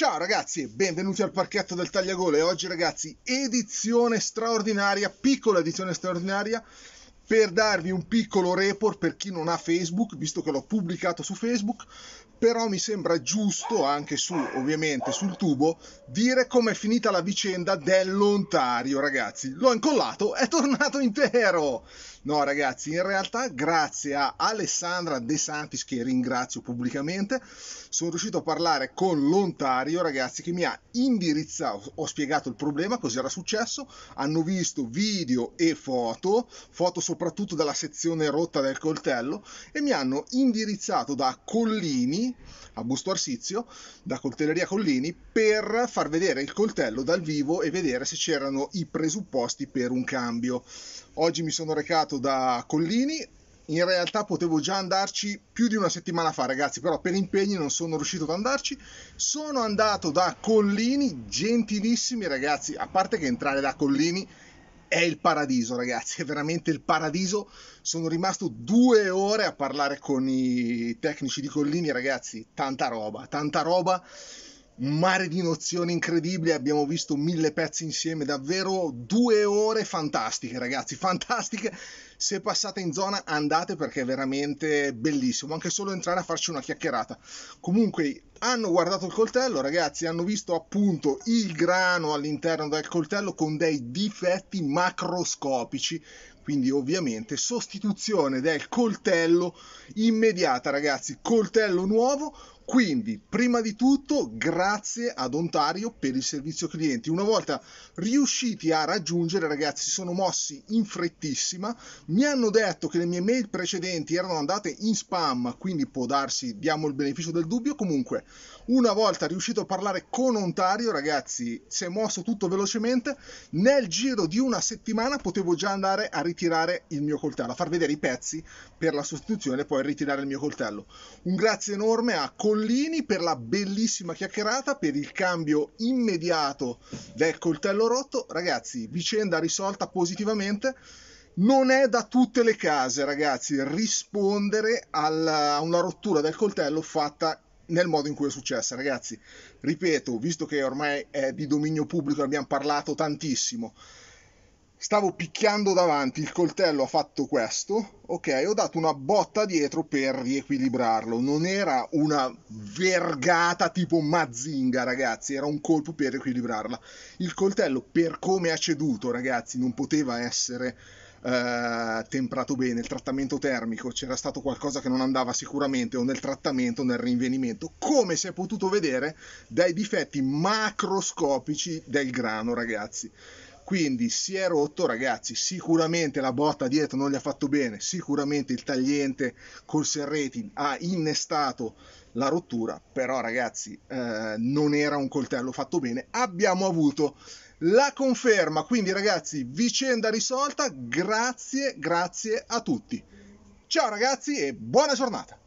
Ciao ragazzi e benvenuti al parchetto del Tagliagole. Oggi ragazzi edizione straordinaria, piccola edizione straordinaria per darvi un piccolo report per chi non ha Facebook, visto che l'ho pubblicato su Facebook, però mi sembra giusto anche su ovviamente sul tubo dire com'è finita la vicenda dell'Ontario ragazzi l'ho incollato è tornato intero no ragazzi in realtà grazie a Alessandra De Santis che ringrazio pubblicamente sono riuscito a parlare con l'Ontario ragazzi che mi ha indirizzato ho spiegato il problema cosa era successo hanno visto video e foto foto soprattutto dalla sezione rotta del coltello e mi hanno indirizzato da Collini a Busto Arsizio, da Coltelleria Collini, per far vedere il coltello dal vivo e vedere se c'erano i presupposti per un cambio. Oggi mi sono recato da Collini, in realtà potevo già andarci più di una settimana fa, ragazzi, però per impegni non sono riuscito ad andarci. Sono andato da Collini, gentilissimi ragazzi, a parte che entrare da Collini è il paradiso, ragazzi, è veramente il paradiso. Sono rimasto due ore a parlare con i tecnici di Collini, ragazzi, tanta roba, tanta roba. Un mare di nozioni incredibili, abbiamo visto mille pezzi insieme, davvero due ore fantastiche, ragazzi, fantastiche se passate in zona andate perché è veramente bellissimo, anche solo entrare a farci una chiacchierata. Comunque hanno guardato il coltello, ragazzi, hanno visto appunto il grano all'interno del coltello con dei difetti macroscopici, quindi ovviamente sostituzione del coltello immediata ragazzi coltello nuovo quindi prima di tutto grazie ad Ontario per il servizio clienti una volta riusciti a raggiungere ragazzi si sono mossi in frettissima mi hanno detto che le mie mail precedenti erano andate in spam, quindi può darsi, diamo il beneficio del dubbio. Comunque, una volta riuscito a parlare con Ontario, ragazzi, si è mosso tutto velocemente. Nel giro di una settimana potevo già andare a ritirare il mio coltello, a far vedere i pezzi per la sostituzione e poi ritirare il mio coltello. Un grazie enorme a Collini per la bellissima chiacchierata, per il cambio immediato del coltello rotto. Ragazzi, vicenda risolta positivamente non è da tutte le case, ragazzi, rispondere alla, a una rottura del coltello fatta nel modo in cui è successa, ragazzi. Ripeto, visto che ormai è di dominio pubblico, abbiamo parlato tantissimo. Stavo picchiando davanti, il coltello ha fatto questo, ok, ho dato una botta dietro per riequilibrarlo. Non era una vergata tipo mazinga, ragazzi, era un colpo per riequilibrarla. Il coltello, per come ha ceduto, ragazzi, non poteva essere eh, temprato bene, il trattamento termico, c'era stato qualcosa che non andava sicuramente o nel trattamento o nel rinvenimento, come si è potuto vedere dai difetti macroscopici del grano, ragazzi. Quindi si è rotto, ragazzi. Sicuramente la botta dietro non gli ha fatto bene. Sicuramente il tagliente col serrating ha innestato la rottura. Però, ragazzi, eh, non era un coltello fatto bene. Abbiamo avuto la conferma. Quindi ragazzi, vicenda risolta. Grazie, grazie a tutti. Ciao ragazzi e buona giornata.